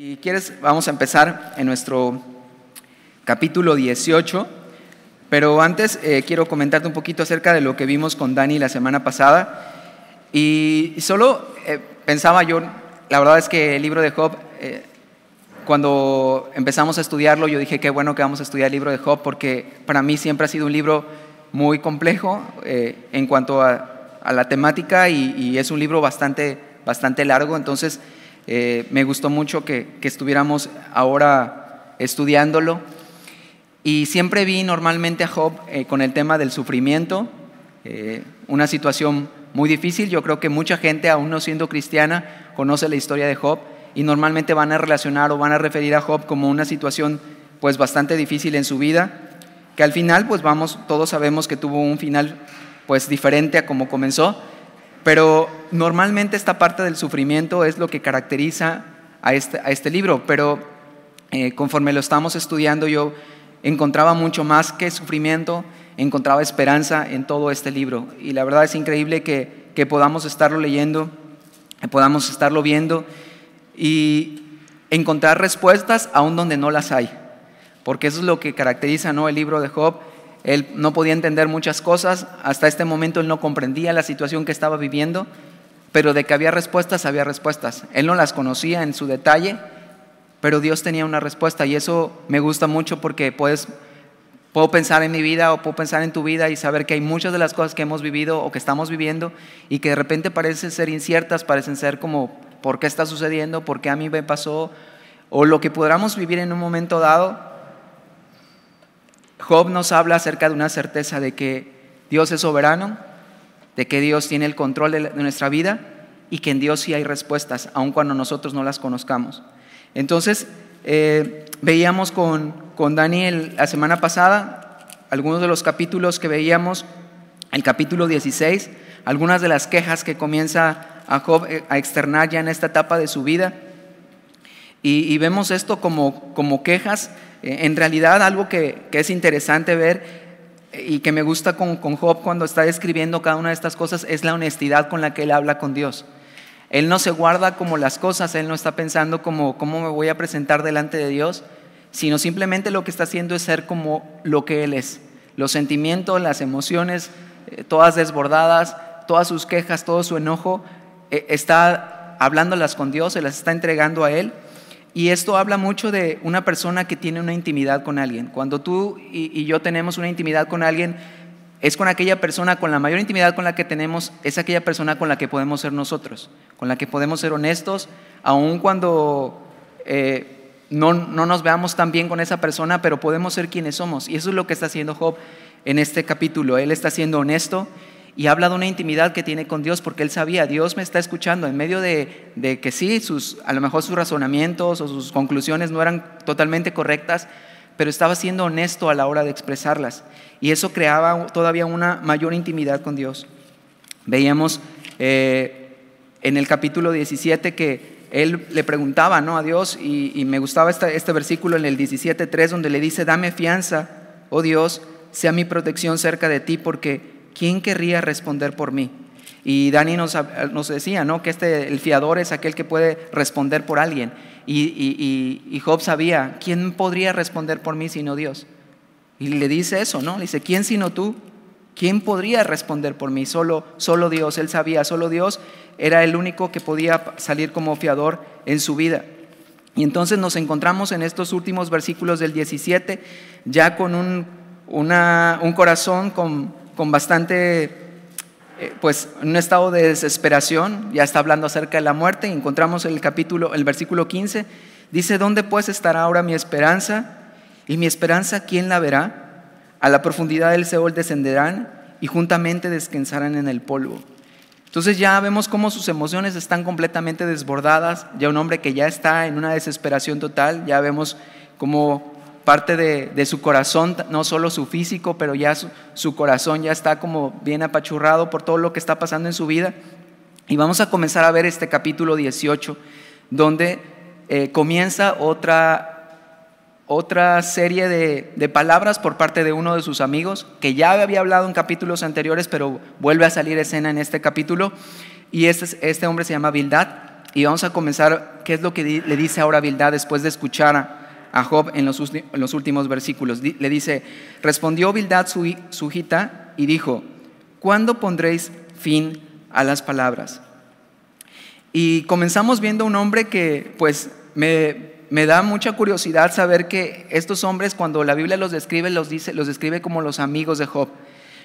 Y quieres, vamos a empezar en nuestro capítulo 18, pero antes eh, quiero comentarte un poquito acerca de lo que vimos con Dani la semana pasada. Y solo eh, pensaba yo, la verdad es que el libro de Job, eh, cuando empezamos a estudiarlo, yo dije, qué bueno que vamos a estudiar el libro de Job, porque para mí siempre ha sido un libro muy complejo en cuanto a, a la temática y, y, es un libro bastante, bastante largo, entonces eh, me gustó mucho que, estuviéramos ahora estudiándolo. Y siempre vi normalmente a Job eh, con el tema del sufrimiento, eh, una situación muy difícil. Yo creo que mucha gente, aún no siendo cristiana, conoce la historia de Job y normalmente van a relacionar o van a referir a Job como una situación pues bastante difícil en su vida, que al final pues vamos, todos sabemos que tuvo un final pues diferente a como comenzó, pero normalmente esta parte del sufrimiento es lo que caracteriza a este, este libro, pero eh, conforme lo estamos estudiando yo encontraba mucho más que sufrimiento, encontraba esperanza en todo este libro. Y la verdad es increíble que, que podamos estarlo leyendo, que podamos estarlo viendo y encontrar respuestas aún donde no las hay. Porque eso es lo que caracteriza ¿no? el libro de Job, él no podía entender muchas cosas, hasta este momento él no comprendía la situación que estaba viviendo, pero de que había respuestas, había respuestas. Él no las conocía en su detalle, pero Dios tenía una respuesta y eso me gusta mucho porque puedes, puedo pensar en mi vida o puedo pensar en tu vida y saber que hay muchas de las cosas que hemos vivido o que estamos viviendo y que de repente parecen ser inciertas, parecen ser como, ¿por qué está sucediendo? ¿Por qué a mí me pasó? O lo que podamos vivir en un momento dado, Job nos habla acerca de una certeza de que Dios es soberano, de que Dios tiene el control de, nuestra vida y que en Dios sí hay respuestas, aun cuando nosotros no las conozcamos. Entonces, eh, veíamos con, Daniel la semana pasada algunos de los capítulos que veíamos, el capítulo 16, algunas de las quejas que comienza a Job eh, a externar ya en esta etapa de su vida. Y, vemos esto como, como quejas eh, en realidad algo que, es interesante ver eh, y que me gusta con, Job cuando está describiendo cada una de estas cosas es la honestidad con la que él habla con Dios. Él no se guarda como las cosas, él no está pensando como cómo me voy a presentar delante de Dios, sino simplemente lo que está haciendo es ser como lo que él es. Los sentimientos, las emociones, eh, todas desbordadas, todas sus quejas, todo su enojo, está hablándolas con Dios, se las está entregando a él y esto habla mucho de una persona que tiene una intimidad con alguien. Cuando tú y, yo tenemos una intimidad con alguien, es con aquella persona, con la mayor intimidad con la que tenemos, es aquella persona con la que podemos ser nosotros, con la que podemos ser honestos, aun cuando eh, no, no, nos veamos tan bien con esa persona, pero podemos ser quienes somos. Y eso es lo que está haciendo Job en este capítulo. Él está siendo honesto y habla de una intimidad que tiene con Dios porque él sabía, Dios me está escuchando en medio de, que sí, sus, a lo mejor sus razonamientos o sus conclusiones no eran totalmente correctas, pero estaba siendo honesto a la hora de expresarlas. Y eso creaba todavía una mayor intimidad con Dios. Veíamos eh, en el capítulo 17 que él le preguntaba ¿no? a Dios y, me gustaba este, este versículo en el 17.3 donde le dice, dame fianza, oh Dios, sea mi protección cerca de ti porque ¿quién querría responder por mí? Y Dani nos, decía, ¿no? Que este, el fiador es aquel que puede responder por alguien. Y, Job sabía, ¿quién podría responder por mí sino Dios? Y le dice eso, ¿no? Le dice, ¿quién sino tú? ¿Quién podría responder por mí? Solo, solo Dios, él sabía, solo Dios era el único que podía salir como fiador en su vida. Y entonces nos encontramos en estos últimos versículos del 17, ya con un corazón con, con bastante, eh, pues, en un estado de desesperación, ya está hablando acerca de la muerte, y encontramos el capítulo, el versículo 15, dice, ¿dónde pues estará ahora mi esperanza? Y mi esperanza, ¿quién la verá? A la profundidad del Seol descenderán y juntamente descansarán en el polvo. Entonces ya vemos cómo sus emociones están completamente desbordadas, ya un hombre que ya está en una desesperación total, ya vemos cómo parte de, su corazón, no solo su físico, pero ya su, corazón ya está como bien apachurrado por todo lo que está pasando en su vida. Y vamos a comenzar a ver este capítulo 18, donde eh, comienza otra, otra serie de, palabras por parte de uno de sus amigos, que ya había hablado en capítulos anteriores, pero vuelve a salir escena en este capítulo. Y este, este hombre se llama Bildad. Y vamos a comenzar, ¿qué es lo que le dice ahora Bildad después de escuchar a, a Job en los, últimos versículos. Le dice, respondió Bildad su, y dijo, ¿cuándo pondréis fin a las palabras? Y comenzamos viendo un hombre que pues me, da mucha curiosidad saber que estos hombres cuando la Biblia los describe, los, dice, los describe como los amigos de Job.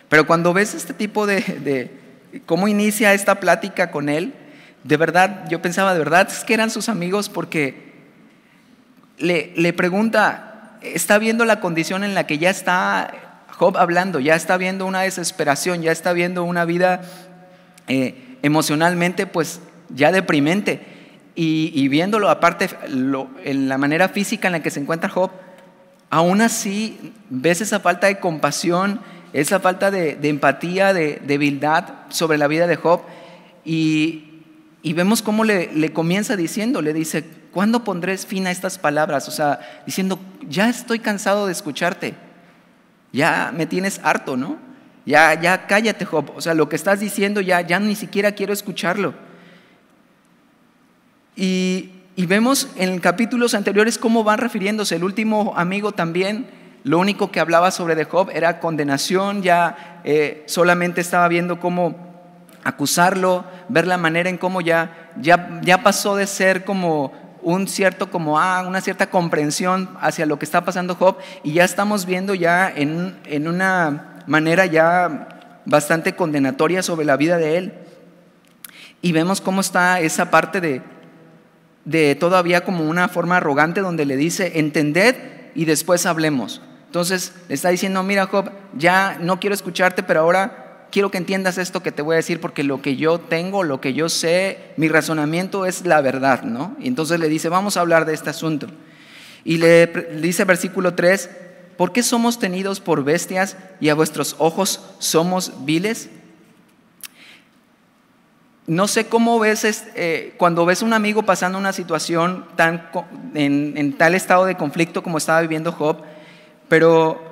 Pero cuando ves este tipo de cómo inicia esta plática con él, de verdad, yo pensaba, de verdad es que eran sus amigos porque le, pregunta, está viendo la condición en la que ya está Job hablando, ya está viendo una desesperación, ya está viendo una vida eh, emocionalmente pues ya deprimente. Y, viéndolo aparte en la manera física en la que se encuentra Job, aún así ves esa falta de compasión, esa falta de, empatía, de debilidad sobre la vida de Job. Y, vemos cómo le, le comienza diciendo, le dice, ¿Cuándo pondrás fin a estas palabras? O sea, diciendo, ya estoy cansado de escucharte, ya me tienes harto, ¿no? Ya, ya cállate, Job. O sea, lo que estás diciendo ya, ya ni siquiera quiero escucharlo. Y, vemos en capítulos anteriores cómo van refiriéndose. El último amigo también, lo único que hablaba sobre Job era condenación, ya eh, solamente estaba viendo cómo acusarlo, ver la manera en cómo ya, ya, ya pasó de ser como un cierto como ah, una cierta comprensión hacia lo que está pasando Job y ya estamos viendo ya en, una manera ya bastante condenatoria sobre la vida de él. Y vemos cómo está esa parte de, de todavía como una forma arrogante donde le dice, entended y después hablemos. Entonces le está diciendo, mira Job, ya no quiero escucharte, pero ahora quiero que entiendas esto que te voy a decir porque lo que yo tengo, lo que yo sé, mi razonamiento es la verdad, ¿no? Y entonces le dice, vamos a hablar de este asunto. Y le, dice versículo 3, ¿por qué somos tenidos por bestias y a vuestros ojos somos viles? No sé cómo ves eh, cuando ves a un amigo pasando una situación tan, en, en tal estado de conflicto como estaba viviendo Job, pero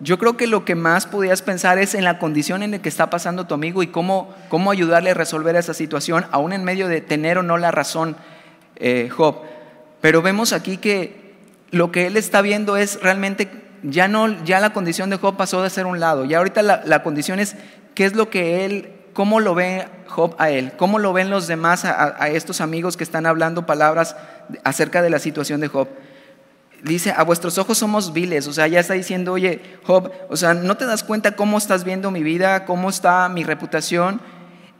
yo creo que lo que más podías pensar es en la condición en la que está pasando tu amigo y cómo, ayudarle a resolver esa situación, aún en medio de tener o no la razón, eh, Job. Pero vemos aquí que lo que él está viendo es realmente, ya, no, ya la condición de Job pasó de ser un lado, Y ahorita la, la condición es qué es lo que él, cómo lo ve Job a él, cómo lo ven los demás a estos amigos que están hablando palabras acerca de la situación de Job dice, a vuestros ojos somos viles. O sea, ya está diciendo, oye, Job, o sea, ¿no te das cuenta cómo estás viendo mi vida, cómo está mi reputación?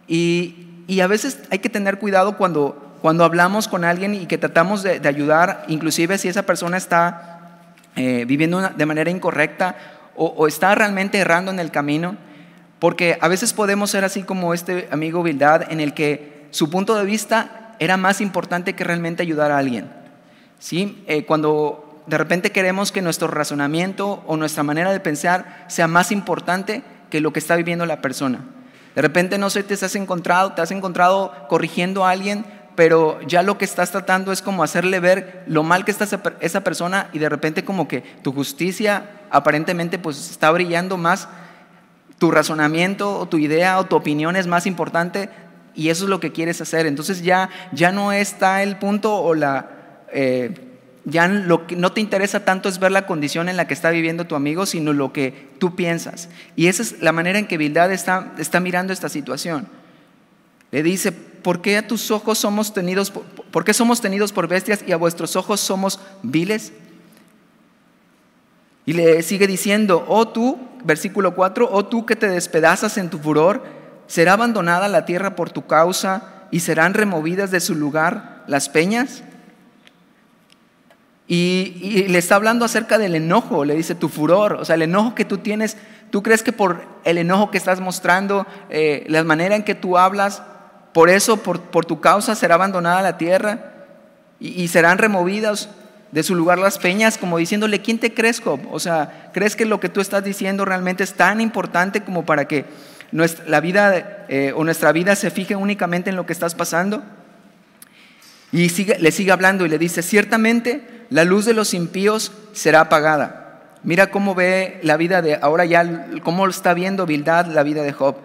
Y, y a veces hay que tener cuidado cuando, cuando hablamos con alguien y que tratamos de, ayudar, inclusive si esa persona está eh, viviendo de manera incorrecta o, está realmente errando en el camino. Porque a veces podemos ser así como este amigo Bildad, en el que su punto de vista era más importante que realmente ayudar a alguien. ¿Sí? Eh, cuando de repente queremos que nuestro razonamiento o nuestra manera de pensar sea más importante que lo que está viviendo la persona. De repente no sé, te has encontrado, te has encontrado corrigiendo a alguien, pero ya lo que estás tratando es como hacerle ver lo mal que está esa persona y de repente como que tu justicia aparentemente pues está brillando más, tu razonamiento o tu idea o tu opinión es más importante y eso es lo que quieres hacer. Entonces ya, ya no está el punto o la... Eh, ya lo que no te interesa tanto es ver la condición en la que está viviendo tu amigo, sino lo que tú piensas. Y esa es la manera en que Bildad está, mirando esta situación. Le dice, ¿por qué a tus ojos somos tenidos, por, qué somos tenidos por bestias y a vuestros ojos somos viles? Y le sigue diciendo, oh tú, versículo 4, oh tú que te despedazas en tu furor, será abandonada la tierra por tu causa y serán removidas de su lugar las peñas. Y, le está hablando acerca del enojo, le dice tu furor, o sea, el enojo que tú tienes, tú crees que por el enojo que estás mostrando, eh, la manera en que tú hablas, por eso, por, tu causa será abandonada la tierra y, serán removidas de su lugar las peñas, como diciéndole, ¿quién te crees, O sea, ¿crees que lo que tú estás diciendo realmente es tan importante como para que nuestra, la vida eh, o nuestra vida se fije únicamente en lo que estás pasando? Y le sigue hablando y le dice, ciertamente la luz de los impíos será apagada. Mira cómo ve la vida de, ahora ya, cómo está viendo Bildad la vida de Job.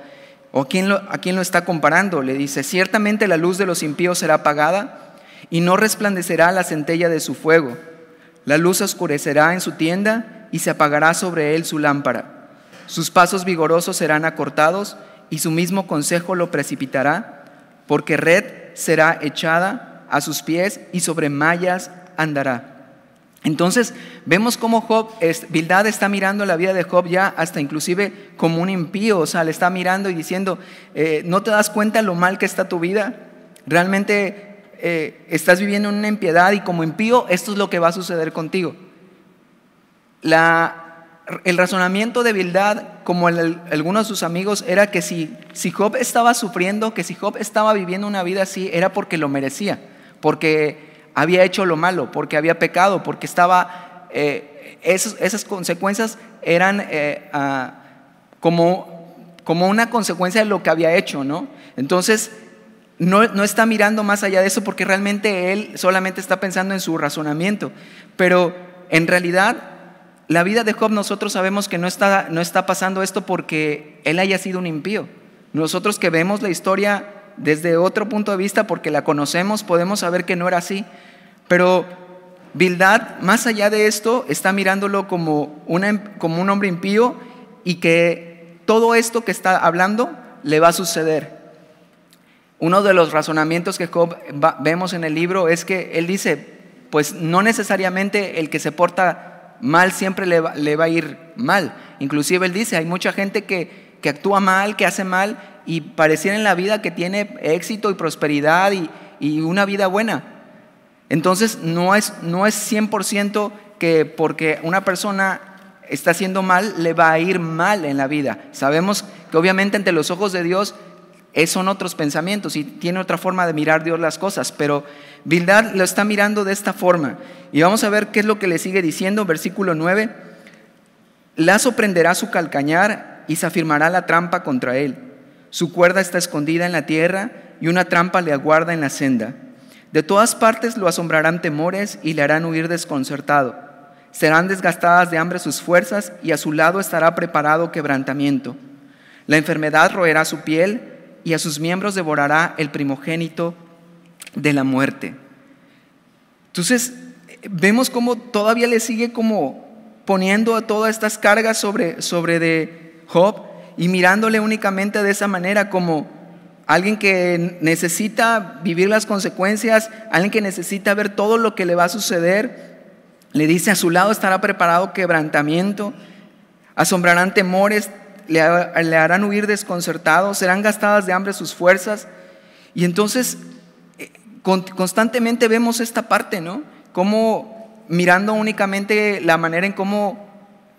¿O quién a quién lo está comparando? Le dice, ciertamente la luz de los impíos será apagada y no resplandecerá la centella de su fuego. La luz oscurecerá en su tienda y se apagará sobre él su lámpara. Sus pasos vigorosos serán acortados y su mismo consejo lo precipitará, porque red será echada a sus pies y sobre mallas andará. Entonces vemos cómo Job, Bildad está mirando la vida de Job ya hasta inclusive como un impío, o sea, le está mirando y diciendo, eh, ¿no te das cuenta lo mal que está tu vida? Realmente eh, estás viviendo una impiedad y como impío esto es lo que va a suceder contigo. el razonamiento de Bildad, como algunos de sus amigos, era que si, si Job estaba sufriendo, que si Job estaba viviendo una vida así, era porque lo merecía porque había hecho lo malo, porque había pecado, porque estaba, eh, esas, consecuencias eran eh, ah, como, como una consecuencia de lo que había hecho, ¿no? Entonces, no, está mirando más allá de eso porque realmente él solamente está pensando en su razonamiento. Pero en realidad, la vida de Job nosotros sabemos que no está, no está pasando esto porque él haya sido un impío. Nosotros que vemos la historia desde otro punto de vista porque la conocemos, podemos saber que no era así. Pero Bildad, más allá de esto, está mirándolo como, un hombre impío y que todo esto que está hablando le va a suceder. Uno de los razonamientos que vemos en el libro es que él dice, pues no necesariamente el que se porta mal siempre le va, a ir mal. Inclusive él dice, hay mucha gente que actúa mal, que hace mal y pareciera en la vida que tiene éxito y prosperidad y, una vida buena. Entonces no es, no es 100% que porque una persona está haciendo mal, le va a ir mal en la vida. Sabemos que obviamente ante los ojos de Dios son otros pensamientos y tiene otra forma de mirar Dios las cosas, pero Bildad lo está mirando de esta forma. Y vamos a ver qué es lo que le sigue diciendo, versículo 9, la sorprenderá su calcañar y se afirmará la trampa contra él. Su cuerda está escondida en la tierra y una trampa le aguarda en la senda. De todas partes lo asombrarán temores y le harán huir desconcertado. Serán desgastadas de hambre sus fuerzas y a su lado estará preparado quebrantamiento. La enfermedad roerá su piel y a sus miembros devorará el primogénito de la muerte. Entonces, vemos cómo todavía le sigue como poniendo todas estas cargas sobre, sobre de Job y mirándole únicamente de esa manera como alguien que necesita vivir las consecuencias, alguien que necesita ver todo lo que le va a suceder, le dice a su lado estará preparado quebrantamiento, asombrarán temores, le, harán huir desconcertados, serán gastadas de hambre sus fuerzas. Y entonces eh, constantemente vemos esta parte, ¿no? Como mirando únicamente la manera en cómo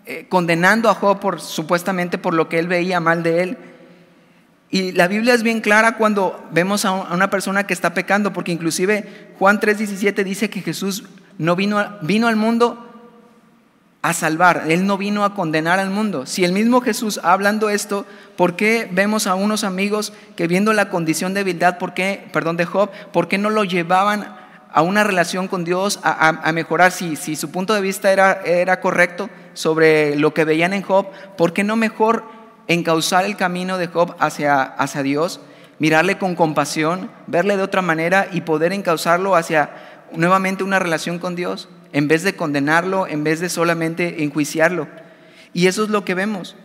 eh, condenando a Job por, supuestamente por lo que él veía mal de él. Y la Biblia es bien clara cuando vemos a, una persona que está pecando, porque inclusive Juan 3:17 dice que Jesús no vino, vino al mundo a salvar, Él no vino a condenar al mundo. Si el mismo Jesús hablando esto, ¿por qué vemos a unos amigos que viendo la condición de debilidad, por qué, perdón, de Job, por qué no lo llevaban a una relación con Dios, a, mejorar. Si, su punto de vista era, era correcto sobre lo que veían en Job, ¿por qué no mejor encauzar el camino de Job hacia, hacia Dios? Mirarle con compasión, verle de otra manera y poder encauzarlo hacia nuevamente una relación con Dios, en vez de condenarlo, en vez de solamente enjuiciarlo. Y eso es lo que vemos.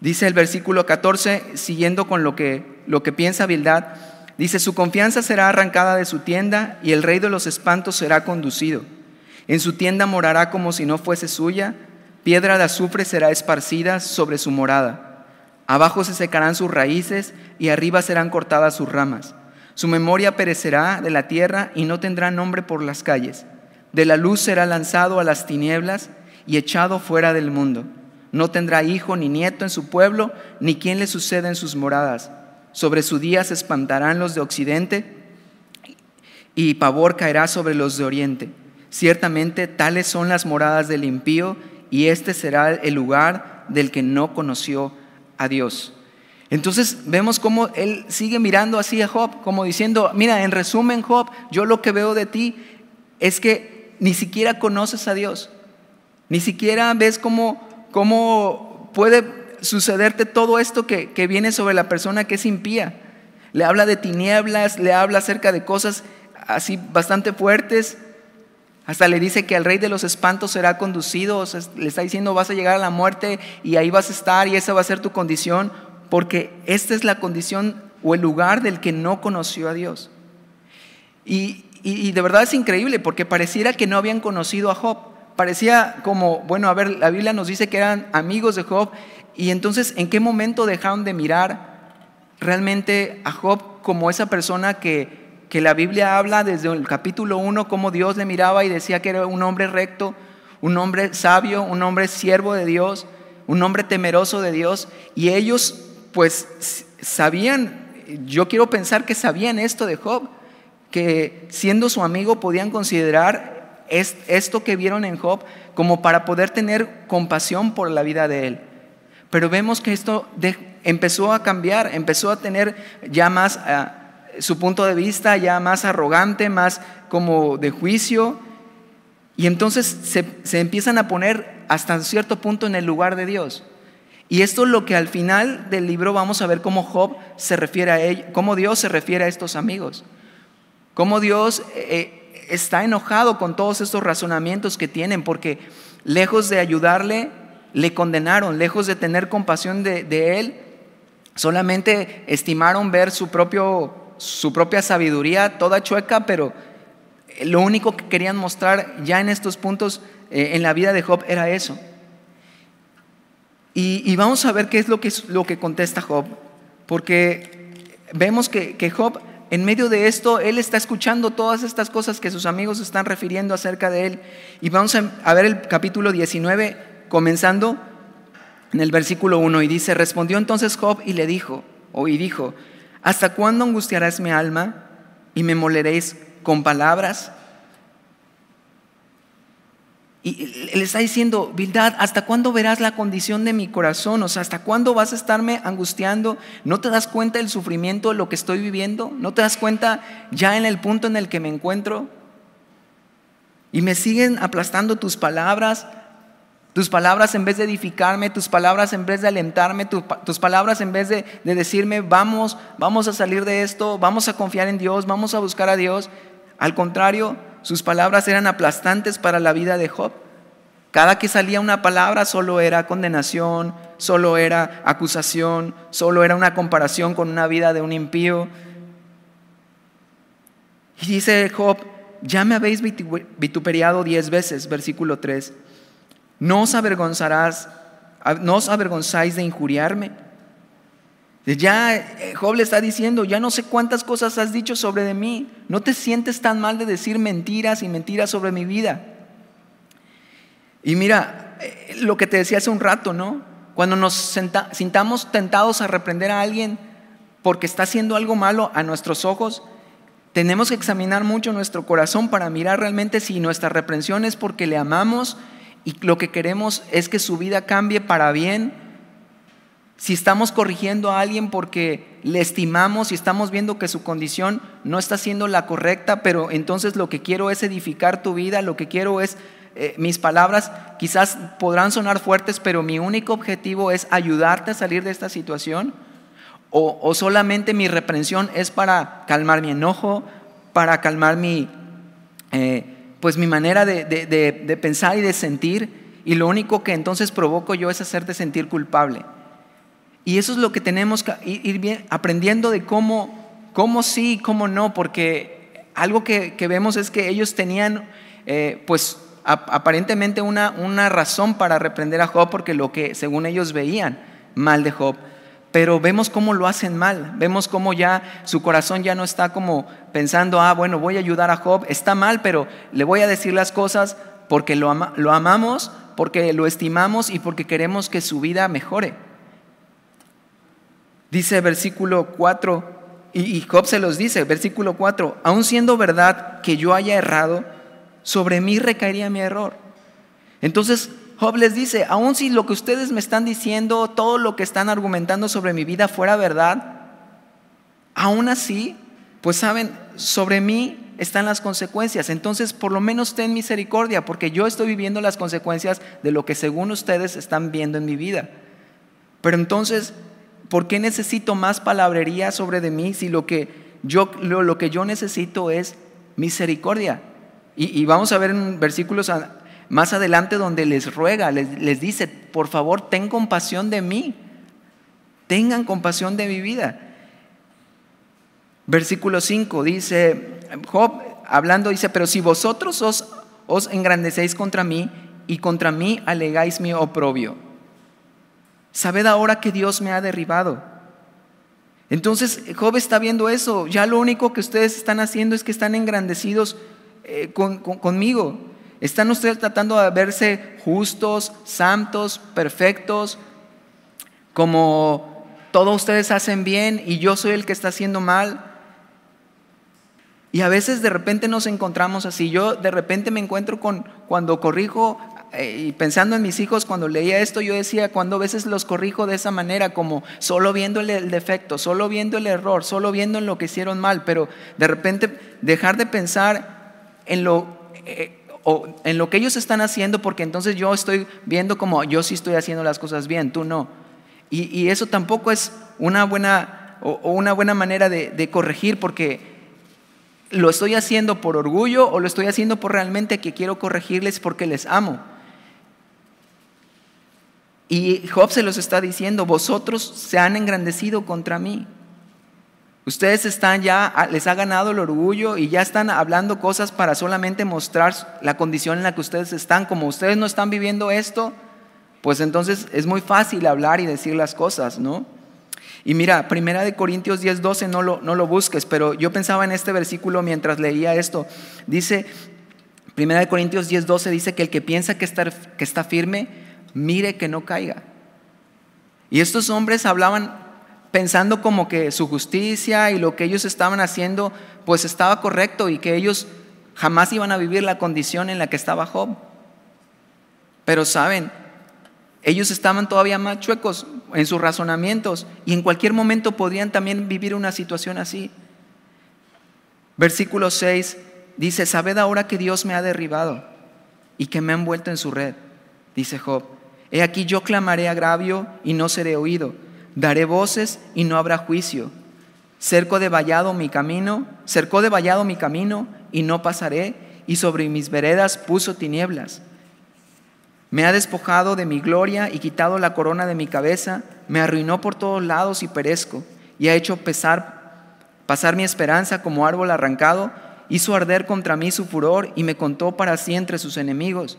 Dice el versículo 14, siguiendo con lo que, lo que piensa Bildad, Dice, su confianza será arrancada de su tienda y el rey de los espantos será conducido. En su tienda morará como si no fuese suya, piedra de azufre será esparcida sobre su morada. Abajo se secarán sus raíces y arriba serán cortadas sus ramas. Su memoria perecerá de la tierra y no tendrá nombre por las calles. De la luz será lanzado a las tinieblas y echado fuera del mundo. No tendrá hijo ni nieto en su pueblo, ni quien le suceda en sus moradas sobre su día se espantarán los de occidente y pavor caerá sobre los de oriente. Ciertamente tales son las moradas del impío y este será el lugar del que no conoció a Dios. Entonces vemos cómo él sigue mirando así a Job, como diciendo, mira, en resumen Job, yo lo que veo de ti es que ni siquiera conoces a Dios, ni siquiera ves cómo, cómo puede sucederte todo esto que, viene sobre la persona que es impía. Le habla de tinieblas, le habla acerca de cosas así bastante fuertes. Hasta le dice que al rey de los espantos será conducido, le está diciendo vas a llegar a la muerte y ahí vas a estar y esa va a ser tu condición, porque esta es la condición o el lugar del que no conoció a Dios. Y, y de verdad es increíble, porque pareciera que no habían conocido a Job, parecía como, bueno, a ver, la Biblia nos dice que eran amigos de Job y entonces, ¿en qué momento dejaron de mirar realmente a Job como esa persona que, la Biblia habla desde el capítulo 1, cómo Dios le miraba y decía que era un hombre recto, un hombre sabio, un hombre siervo de Dios, un hombre temeroso de Dios? Y ellos, pues, sabían, yo quiero pensar que sabían esto de Job, que siendo su amigo podían considerar esto que vieron en Job como para poder tener compasión por la vida de él. Pero vemos que esto empezó a cambiar, empezó a tener ya más ah, su punto de vista, ya más arrogante, más como de juicio. Y entonces se, empiezan a poner hasta cierto punto en el lugar de Dios. Y esto es lo que al final del libro vamos a ver cómo Job se refiere a ellos, cómo Dios se refiere a estos amigos. Cómo Dios eh, eh, está enojado con todos estos razonamientos que tienen, porque lejos de ayudarle, le condenaron, lejos de tener compasión de, él, solamente estimaron ver su, propio, su propia sabiduría toda chueca, pero lo único que querían mostrar ya en estos puntos eh, en la vida de Job era eso. Y, vamos a ver qué es lo que, lo que contesta Job, porque vemos que, Job, en medio de esto, él está escuchando todas estas cosas que sus amigos están refiriendo acerca de él. Y vamos a ver el capítulo 19, comenzando en el versículo 1 y dice, respondió entonces Job y le dijo, o y dijo, ¿hasta cuándo angustiarás mi alma y me moleréis con palabras? Y le está diciendo, Bildad, ¿hasta cuándo verás la condición de mi corazón? O sea, ¿hasta cuándo vas a estarme angustiando? ¿No te das cuenta del sufrimiento de lo que estoy viviendo? ¿No te das cuenta ya en el punto en el que me encuentro? Y me siguen aplastando tus palabras, tus palabras en vez de edificarme, tus palabras en vez de alentarme, tus, palabras en vez de, decirme, vamos, vamos a salir de esto, vamos a confiar en Dios, vamos a buscar a Dios. Al contrario, sus palabras eran aplastantes para la vida de Job. Cada que salía una palabra solo era condenación, solo era acusación, solo era una comparación con una vida de un impío. Y dice Job, ya me habéis vituperiado diez veces, versículo 3 no os avergonzarás, no os avergonzáis de injuriarme. Ya eh, Job le está diciendo, ya no sé cuántas cosas has dicho sobre de mí. No te sientes tan mal de decir mentiras y mentiras sobre mi vida. Y mira, eh, lo que te decía hace un rato, ¿no? Cuando nos sintamos tentados a reprender a alguien porque está haciendo algo malo a nuestros ojos, tenemos que examinar mucho nuestro corazón para mirar realmente si nuestra reprensión es porque le amamos y lo que queremos es que su vida cambie para bien. Si estamos corrigiendo a alguien porque le estimamos y estamos viendo que su condición no está siendo la correcta, pero entonces lo que quiero es edificar tu vida, lo que quiero es, eh, mis palabras quizás podrán sonar fuertes, pero mi único objetivo es ayudarte a salir de esta situación. O, solamente mi reprensión es para calmar mi enojo, para calmar mi... Eh, pues mi manera de, pensar y de sentir, y lo único que entonces provoco yo es hacerte sentir culpable. Y eso es lo que tenemos que ir bien, aprendiendo de cómo, cómo sí y cómo no, porque algo que, vemos es que ellos tenían, eh, pues aparentemente una razón para reprender a Job, porque lo que según ellos veían mal de Job, pero vemos cómo lo hacen mal, vemos cómo ya su corazón ya no está como pensando, ah, bueno, voy a ayudar a Job, está mal, pero le voy a decir las cosas porque lo, amamos, porque lo estimamos y porque queremos que su vida mejore. Dice versículo 4, y, Job se los dice, versículo 4, aun siendo verdad que yo haya errado, sobre mí recaería mi error. Entonces, Job les dice, aun si lo que ustedes me están diciendo, todo lo que están argumentando sobre mi vida fuera verdad, aún así, pues saben, sobre mí están las consecuencias. Entonces, por lo menos ten misericordia, porque yo estoy viviendo las consecuencias de lo que según ustedes están viendo en mi vida. Pero entonces, ¿por qué necesito más palabrería sobre de mí si lo que yo, lo, que yo necesito es misericordia? Y, y, vamos a ver en versículos más adelante donde les ruega, les, dice, por favor, ten compasión de mí. Tengan compasión de mi vida. Versículo 5 dice, Job hablando dice, pero si vosotros os, engrandecéis contra mí y contra mí alegáis mi oprobio, sabed ahora que Dios me ha derribado. Entonces Job está viendo eso, ya lo único que ustedes están haciendo es que están engrandecidos eh, conmigo. ¿Están ustedes tratando de verse justos, santos, perfectos, como todos ustedes hacen bien y yo soy el que está haciendo mal? Y a veces de repente nos encontramos así. Yo de repente me encuentro con cuando corrijo eh, y pensando en mis hijos, cuando leía esto, yo decía, cuando a veces los corrijo de esa manera, como solo viendo el defecto, solo viendo el error, solo viendo en lo que hicieron mal, pero de repente dejar de pensar en lo, eh, o en lo que ellos están haciendo, porque entonces yo estoy viendo como yo sí estoy haciendo las cosas bien, tú no. Y, eso tampoco es una buena, o, una buena manera de, corregir, porque lo estoy haciendo por orgullo o lo estoy haciendo por realmente que quiero corregirles porque les amo. Y Job se los está diciendo, vosotros se han engrandecido contra mí. Ustedes están ya, ah, les ha ganado el orgullo y ya están hablando cosas para solamente mostrar la condición en la que ustedes están. Como ustedes no están viviendo esto, pues entonces es muy fácil hablar y decir las cosas, ¿no? Y mira, Primera de Corintios 10, 12, no lo, no lo busques, pero yo pensaba en este versículo mientras leía esto. Dice, Primera de Corintios 10, 12 dice que el que piensa que que está firme, mire que no caiga. Y estos hombres hablaban pensando como que su justicia y lo que ellos estaban haciendo pues estaba correcto y que ellos jamás iban a vivir la condición en la que estaba Job. Pero saben, ellos estaban todavía más chuecos en sus razonamientos y en cualquier momento podían también vivir una situación así. Versículo 6 dice, sabed ahora que Dios me ha derribado y que me ha envuelto en su red, dice Job. He aquí yo clamaré agravio y no seré oído Daré voces y no habrá juicio. Cerco de vallado mi camino, cercó de vallado mi camino y no pasaré, y sobre mis veredas puso tinieblas. Me ha despojado de mi gloria y quitado la corona de mi cabeza, me arruinó por todos lados y perezco, y ha hecho pasar mi esperanza como árbol arrancado, hizo arder contra mí su furor y me contó para sí entre sus enemigos.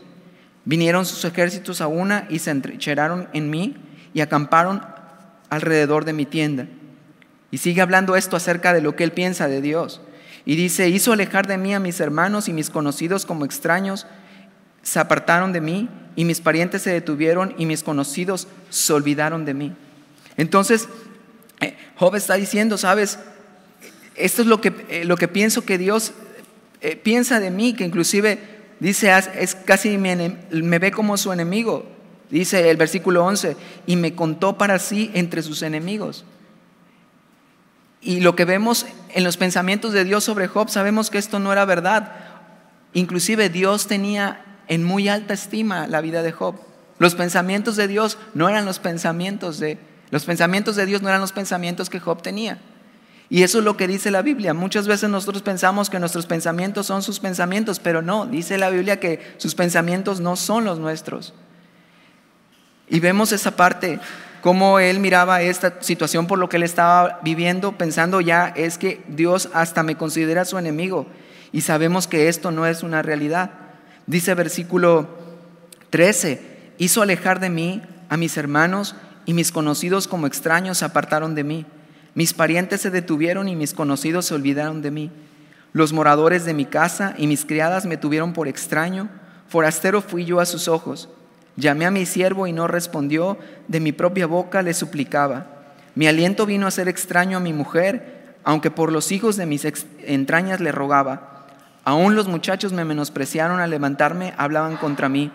Vinieron sus ejércitos a una y se entrecheraron en mí y acamparon alrededor de mi tienda. Y sigue hablando esto acerca de lo que él piensa de Dios. Y dice, hizo alejar de mí a mis hermanos y mis conocidos como extraños, se apartaron de mí y mis parientes se detuvieron y mis conocidos se olvidaron de mí. Entonces, eh, Job está diciendo, sabes, esto es lo que, eh, lo que pienso que Dios eh, piensa de mí, que inclusive dice, ah, es casi me, me ve como su enemigo, Dice el versículo 11, y me contó para sí entre sus enemigos. Y lo que vemos en los pensamientos de Dios sobre Job, sabemos que esto no era verdad. Inclusive Dios tenía en muy alta estima la vida de Job. Los pensamientos de Dios no eran los pensamientos de los pensamientos de Dios no eran los pensamientos que Job tenía. Y eso es lo que dice la Biblia. Muchas veces nosotros pensamos que nuestros pensamientos son sus pensamientos, pero no, dice la Biblia que sus pensamientos no son los nuestros. Y vemos esa parte, cómo él miraba esta situación por lo que él estaba viviendo, pensando ya es que Dios hasta me considera su enemigo. Y sabemos que esto no es una realidad. Dice versículo 13, hizo alejar de mí a mis hermanos y mis conocidos como extraños se apartaron de mí. Mis parientes se detuvieron y mis conocidos se olvidaron de mí. Los moradores de mi casa y mis criadas me tuvieron por extraño. Forastero fui yo a sus ojos Llamé a mi siervo y no respondió, de mi propia boca le suplicaba. Mi aliento vino a ser extraño a mi mujer, aunque por los hijos de mis entrañas le rogaba. Aún los muchachos me menospreciaron al levantarme, hablaban contra mí.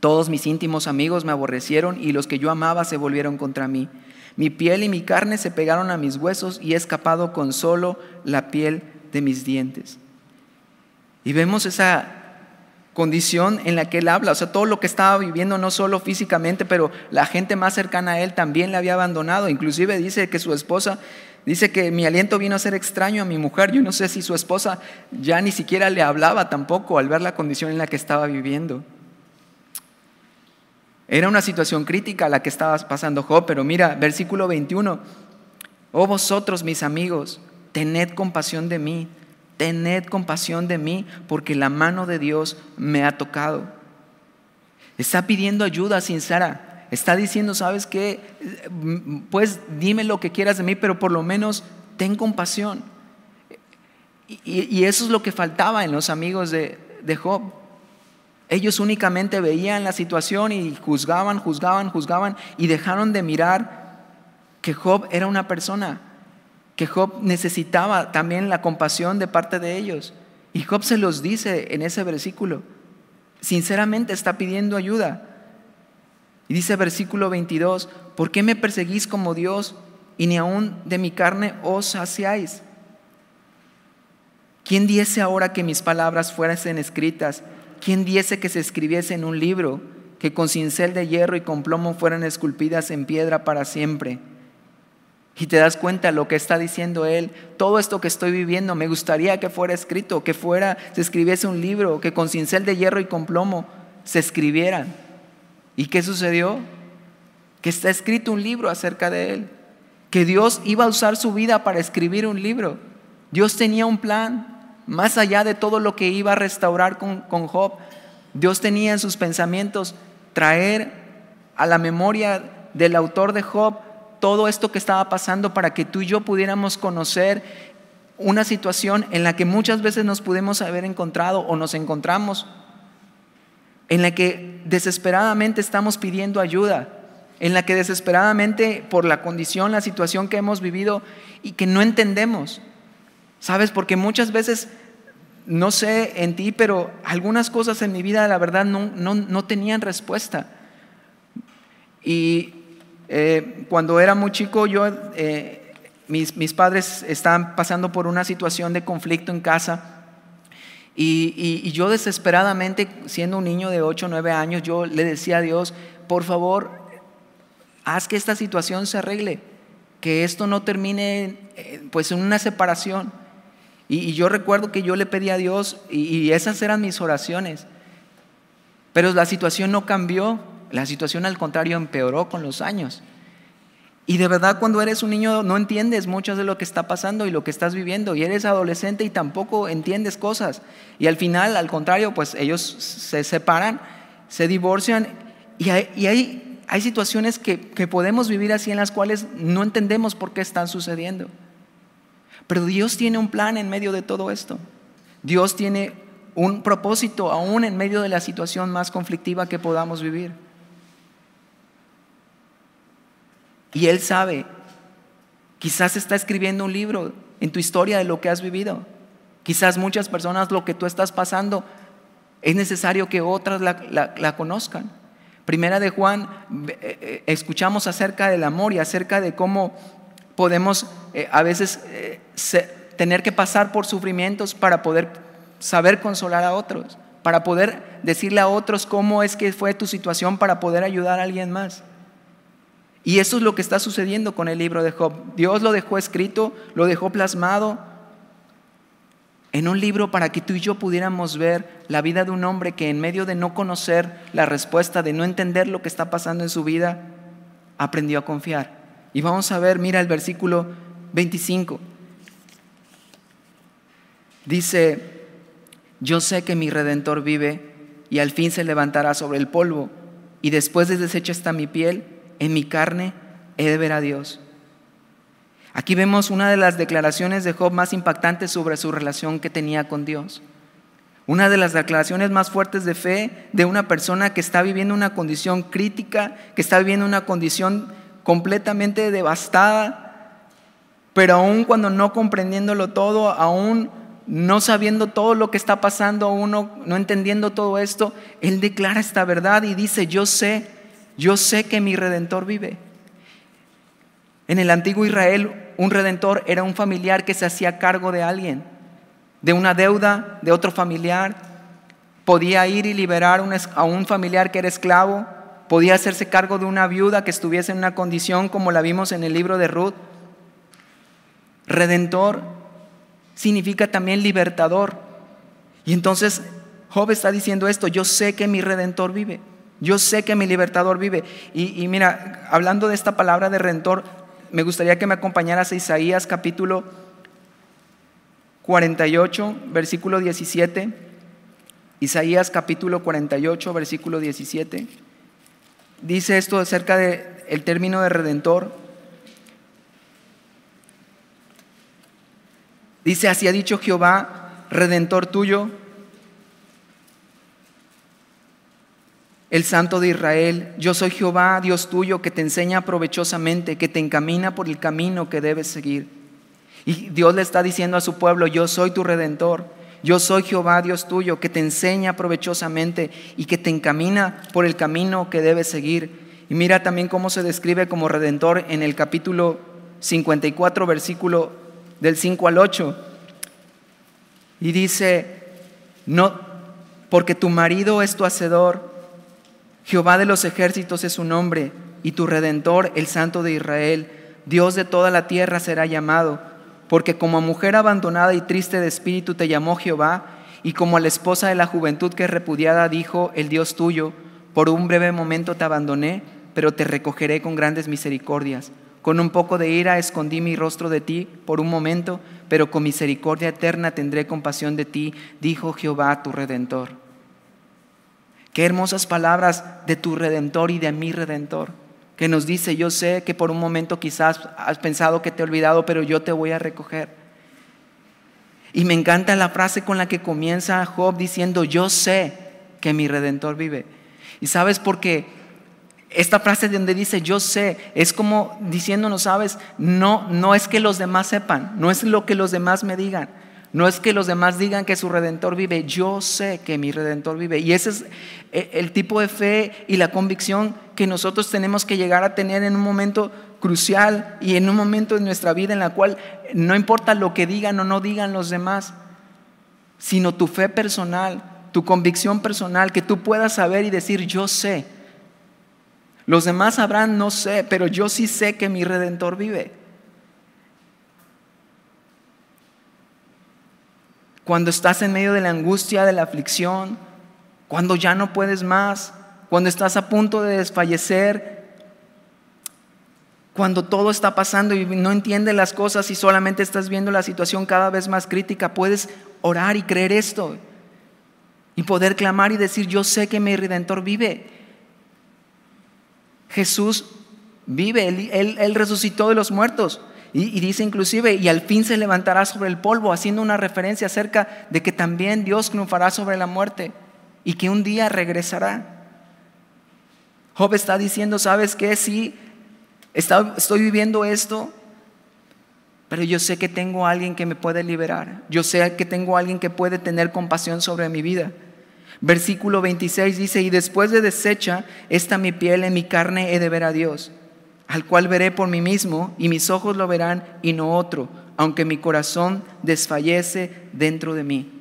Todos mis íntimos amigos me aborrecieron y los que yo amaba se volvieron contra mí. Mi piel y mi carne se pegaron a mis huesos y he escapado con solo la piel de mis dientes. Y vemos esa condición en la que él habla, o sea, todo lo que estaba viviendo, no solo físicamente, pero la gente más cercana a él también le había abandonado. Inclusive dice que su esposa, dice que mi aliento vino a ser extraño a mi mujer. Yo no sé si su esposa ya ni siquiera le hablaba tampoco al ver la condición en la que estaba viviendo. Era una situación crítica la que estaba pasando Job, pero mira, versículo 21, oh vosotros mis amigos, tened compasión de mí, tened compasión de mí porque la mano de Dios me ha tocado. Está pidiendo ayuda sincera. Está diciendo, ¿sabes qué? Pues dime lo que quieras de mí, pero por lo menos ten compasión. Y, eso es lo que faltaba en los amigos de Job. Ellos únicamente veían la situación y juzgaban, juzgaban, juzgaban y dejaron de mirar que Job era una persona que Job necesitaba también la compasión de parte de ellos. Y Job se los dice en ese versículo. Sinceramente está pidiendo ayuda. Y dice versículo 22, ¿por qué me perseguís como Dios y ni aún de mi carne os saciáis? ¿Quién diese ahora que mis palabras fuesen escritas? ¿Quién diese que se escribiese en un libro, que con cincel de hierro y con plomo fueran esculpidas en piedra para siempre? Y te das cuenta lo que está diciendo él, todo esto que estoy viviendo, me gustaría que fuera escrito, que fuera, se escribiese un libro, que con cincel de hierro y con plomo se escribieran. ¿Y qué sucedió? Que está escrito un libro acerca de él, que Dios iba a usar su vida para escribir un libro. Dios tenía un plan, más allá de todo lo que iba a restaurar con, con Job, Dios tenía en sus pensamientos traer a la memoria del autor de Job todo esto que estaba pasando para que tú y yo pudiéramos conocer una situación en la que muchas veces nos pudimos haber encontrado o nos encontramos, en la que desesperadamente estamos pidiendo ayuda, en la que desesperadamente por la condición, la situación que hemos vivido y que no entendemos. ¿Sabes? Porque muchas veces, no sé en ti, pero algunas cosas en mi vida la verdad no, no, no tenían respuesta. Y eh, cuando era muy chico, yo, eh, mis, mis, padres estaban pasando por una situación de conflicto en casa. Y, y, yo desesperadamente, siendo un niño de 8 o 9 años, yo le decía a Dios, por favor, haz que esta situación se arregle, que esto no termine eh, pues en una separación. Y, yo recuerdo que yo le pedí a Dios y esas eran mis oraciones, pero la situación no cambió. La situación al contrario empeoró con los años. Y de verdad cuando eres un niño no entiendes muchas de lo que está pasando y lo que estás viviendo. Y eres adolescente y tampoco entiendes cosas. Y al final, al contrario, pues ellos se separan, se divorcian. Y hay, situaciones que podemos vivir así en las cuales no entendemos por qué están sucediendo. Pero Dios tiene un plan en medio de todo esto. Dios tiene un propósito aún en medio de la situación más conflictiva que podamos vivir. Y Él sabe. Quizás está escribiendo un libro en tu historia de lo que has vivido. Quizás muchas personas lo que tú estás pasando es necesario que otras la, conozcan. Primera de Juan, eh, eh, escuchamos acerca del amor y acerca de cómo podemos eh, a veces tener que pasar por sufrimientos para poder saber consolar a otros, para poder decirle a otros cómo es que fue tu situación para poder ayudar a alguien más. Y eso es lo que está sucediendo con el libro de Job. Dios lo dejó escrito, lo dejó plasmado en un libro para que tú y yo pudiéramos ver la vida de un hombre que en medio de no conocer la respuesta, de no entender lo que está pasando en su vida, aprendió a confiar. Y vamos a ver, mira el versículo 25. Dice, yo sé que mi redentor vive y al fin se levantará sobre el polvo y después de deshecha está mi piel en mi carne he de ver a Dios. Aquí vemos una de las declaraciones de Job más impactantes sobre su relación que tenía con Dios. Una de las declaraciones más fuertes de fe de una persona que está viviendo una condición crítica, que está viviendo una condición completamente devastada, pero aún cuando no comprendiéndolo todo, aún no sabiendo todo lo que está pasando, aún no entendiendo todo esto, él declara esta verdad y dice, yo sé yo sé que mi redentor vive. En el antiguo Israel, un redentor era un familiar que se hacía cargo de alguien, de una deuda de otro familiar. Podía ir y liberar a un familiar que era esclavo. Podía hacerse cargo de una viuda que estuviese en una condición como la vimos en el libro de Ruth. Redentor significa también libertador. Y entonces Job está diciendo esto, yo sé que mi redentor vive. Yo sé que mi libertador vive. Y, mira, hablando de esta palabra de redentor, me gustaría que me acompañaras a Isaías capítulo 48, versículo 17. Isaías capítulo 48, versículo 17. Dice esto acerca del término de redentor. Dice, así ha dicho Jehová, redentor tuyo, el Santo de Israel, yo soy Jehová, Dios tuyo, que te enseña provechosamente, que te encamina por el camino que debes seguir. Y Dios le está diciendo a su pueblo, yo soy tu redentor, yo soy Jehová, Dios tuyo, que te enseña provechosamente y que te encamina por el camino que debes seguir. Y mira también cómo se describe como redentor en el capítulo 54, versículo del 5 al 8. Y dice, no, porque tu marido es tu hacedor Jehová de los ejércitos es su nombre, y tu redentor, el Santo de Israel, Dios de toda la tierra será llamado, porque como a mujer abandonada y triste de espíritu te llamó Jehová, y como a la esposa de la juventud que es repudiada dijo el Dios tuyo, por un breve momento te abandoné, pero te recogeré con grandes misericordias. Con un poco de ira escondí mi rostro de ti por un momento, pero con misericordia eterna tendré compasión de ti, dijo Jehová tu redentor. Qué hermosas palabras de tu redentor y de mi redentor, que nos dice, yo sé que por un momento quizás has pensado que te he olvidado, pero yo te voy a recoger. Y me encanta la frase con la que comienza Job diciendo, yo sé que mi redentor vive. Y sabes por qué? Esta frase donde dice yo sé es como diciéndonos, sabes, no no es que los demás sepan, no es lo que los demás me digan, no es que los demás digan que su redentor vive, yo sé que mi redentor vive. Y ese es eh, el tipo de fe y la convicción que nosotros tenemos que llegar a tener en un momento crucial y en un momento de nuestra vida en la cual no importa lo que digan o no digan los demás, sino tu fe personal, tu convicción personal, que tú puedas saber y decir, yo sé. Los demás sabrán, no sé, pero yo sí sé que mi redentor vive. cuando estás en medio de la angustia, de la aflicción, cuando ya no puedes más, cuando estás a punto de desfallecer, cuando todo está pasando y no entiendes las cosas y solamente estás viendo la situación cada vez más crítica, puedes orar y creer esto y poder clamar y decir, yo sé que mi redentor vive. Jesús vive, Él, resucitó de los muertos. Y, dice inclusive, y al fin se levantará sobre el polvo, haciendo una referencia acerca de que también Dios triunfará sobre la muerte y que un día regresará. Job está diciendo, ¿sabes qué? Sí, estoy viviendo esto, pero yo sé que tengo alguien que me puede liberar. Yo sé que tengo alguien que puede tener compasión sobre mi vida. Versículo 26 dice, y después de deshecha esta mi piel, en mi carne he de ver a Dios al cual veré por mí mismo, y mis ojos lo verán y no otro, aunque mi corazón desfallece dentro de mí.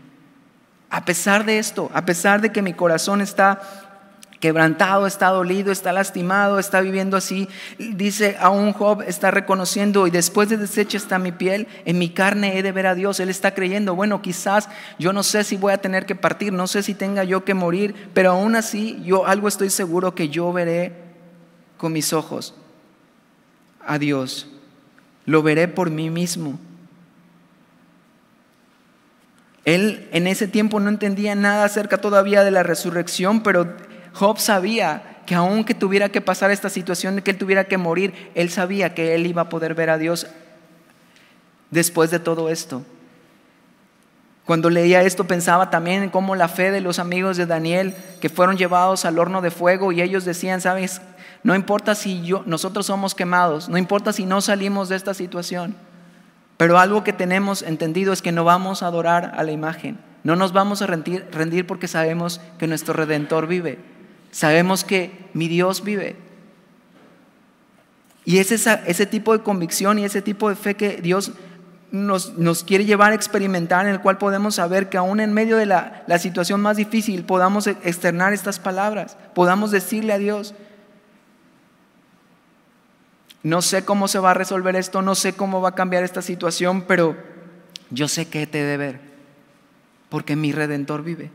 A pesar de esto, a pesar de que mi corazón está quebrantado, está dolido, está lastimado, está viviendo así, dice a un Job, está reconociendo, y después de deshecha está mi piel, en mi carne he de ver a Dios, él está creyendo, bueno, quizás yo no sé si voy a tener que partir, no sé si tenga yo que morir, pero aún así yo algo estoy seguro que yo veré con mis ojos a Dios, lo veré por mí mismo. Él en ese tiempo no entendía nada acerca todavía de la resurrección, pero Job sabía que aunque tuviera que pasar esta situación, que él tuviera que morir, él sabía que él iba a poder ver a Dios después de todo esto. Cuando leía esto pensaba también en cómo la fe de los amigos de Daniel que fueron llevados al horno de fuego y ellos decían, ¿sabes no importa si yo, nosotros somos quemados, no importa si no salimos de esta situación. Pero algo que tenemos entendido es que no vamos a adorar a la imagen, no nos vamos a rendir, porque sabemos que nuestro redentor vive, sabemos que mi Dios vive. Y es ese tipo de convicción y ese tipo de fe que Dios nos, quiere llevar a experimentar, en el cual podemos saber que aún en medio de la situación más difícil podamos externar estas palabras, podamos decirle a Dios, no sé cómo se va a resolver esto, no sé cómo va a cambiar esta situación, pero yo sé que te he de ver, porque mi redentor vive.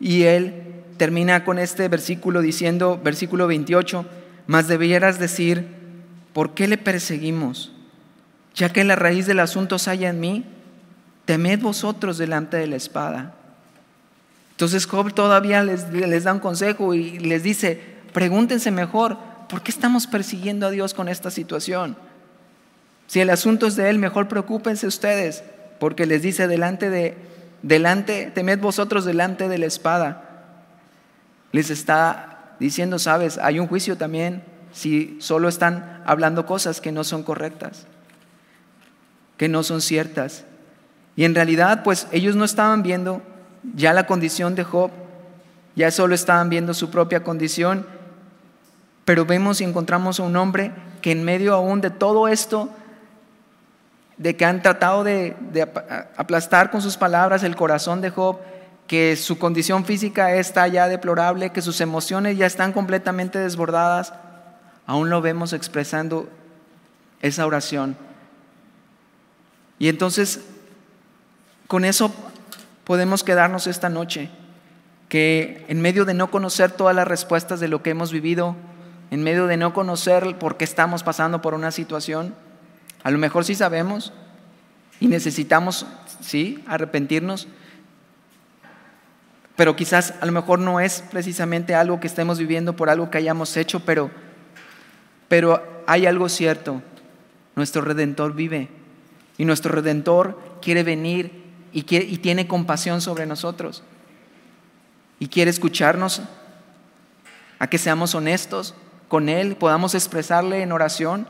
Y él termina con este versículo diciendo, versículo 28, más debieras decir, ¿por qué le perseguimos? Ya que la raíz del asunto se halla en mí, temed vosotros delante de la espada. Entonces Job todavía les, les da un consejo y les dice, pregúntense mejor, ¿por qué estamos persiguiendo a Dios con esta situación? Si el asunto es de Él, mejor preocúpense ustedes, porque les dice delante de, delante, temed vosotros delante de la espada. Les está diciendo, sabes, hay un juicio también si solo están hablando cosas que no son correctas, que no son ciertas. Y en realidad, pues ellos no estaban viendo ya la condición de Job, ya solo estaban viendo su propia condición pero vemos y encontramos a un hombre que en medio aún de todo esto, de que han tratado de, aplastar con sus palabras el corazón de Job, que su condición física está ya deplorable, que sus emociones ya están completamente desbordadas, aún lo vemos expresando esa oración. Y entonces, con eso podemos quedarnos esta noche, que en medio de no conocer todas las respuestas de lo que hemos vivido, en medio de no conocer por qué estamos pasando por una situación. A lo mejor sí sabemos y necesitamos, sí, arrepentirnos, pero quizás a lo mejor no es precisamente algo que estemos viviendo por algo que hayamos hecho, pero, pero hay algo cierto. Nuestro Redentor vive y nuestro Redentor quiere venir y, y tiene compasión sobre nosotros y quiere escucharnos, a que seamos honestos con Él, podamos expresarle en oración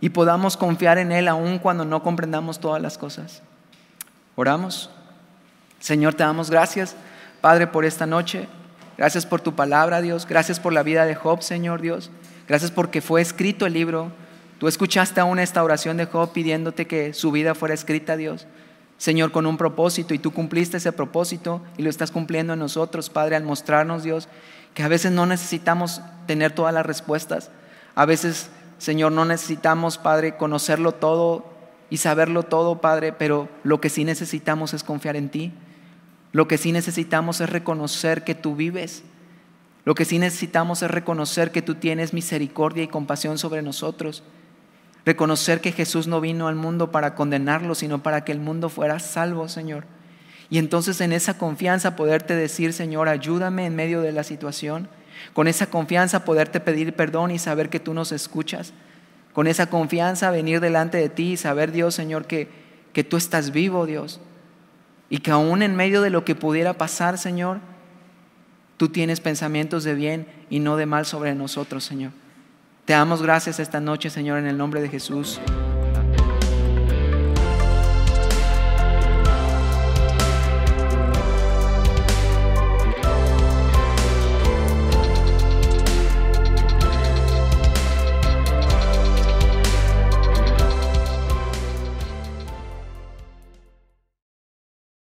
y podamos confiar en Él aún cuando no comprendamos todas las cosas. Oramos. Señor, te damos gracias, Padre, por esta noche. Gracias por tu palabra, Dios. Gracias por la vida de Job, Señor Dios. Gracias porque fue escrito el libro. Tú escuchaste aún esta oración de Job pidiéndote que su vida fuera escrita, Dios. Señor, con un propósito y tú cumpliste ese propósito y lo estás cumpliendo en nosotros, Padre, al mostrarnos, Dios, que a veces no necesitamos tener todas las respuestas. A veces, Señor, no necesitamos, Padre, conocerlo todo y saberlo todo, Padre, pero lo que sí necesitamos es confiar en ti. Lo que sí necesitamos es reconocer que tú vives. Lo que sí necesitamos es reconocer que tú tienes misericordia y compasión sobre nosotros. Reconocer que Jesús no vino al mundo para condenarlo, sino para que el mundo fuera salvo, Señor. Y entonces en esa confianza poderte decir, Señor, ayúdame en medio de la situación. Con esa confianza poderte pedir perdón y saber que tú nos escuchas. Con esa confianza venir delante de ti y saber, Dios, Señor, que, tú estás vivo, Dios. Y que aún en medio de lo que pudiera pasar, Señor, tú tienes pensamientos de bien y no de mal sobre nosotros, Señor. Te damos gracias esta noche, Señor, en el nombre de Jesús.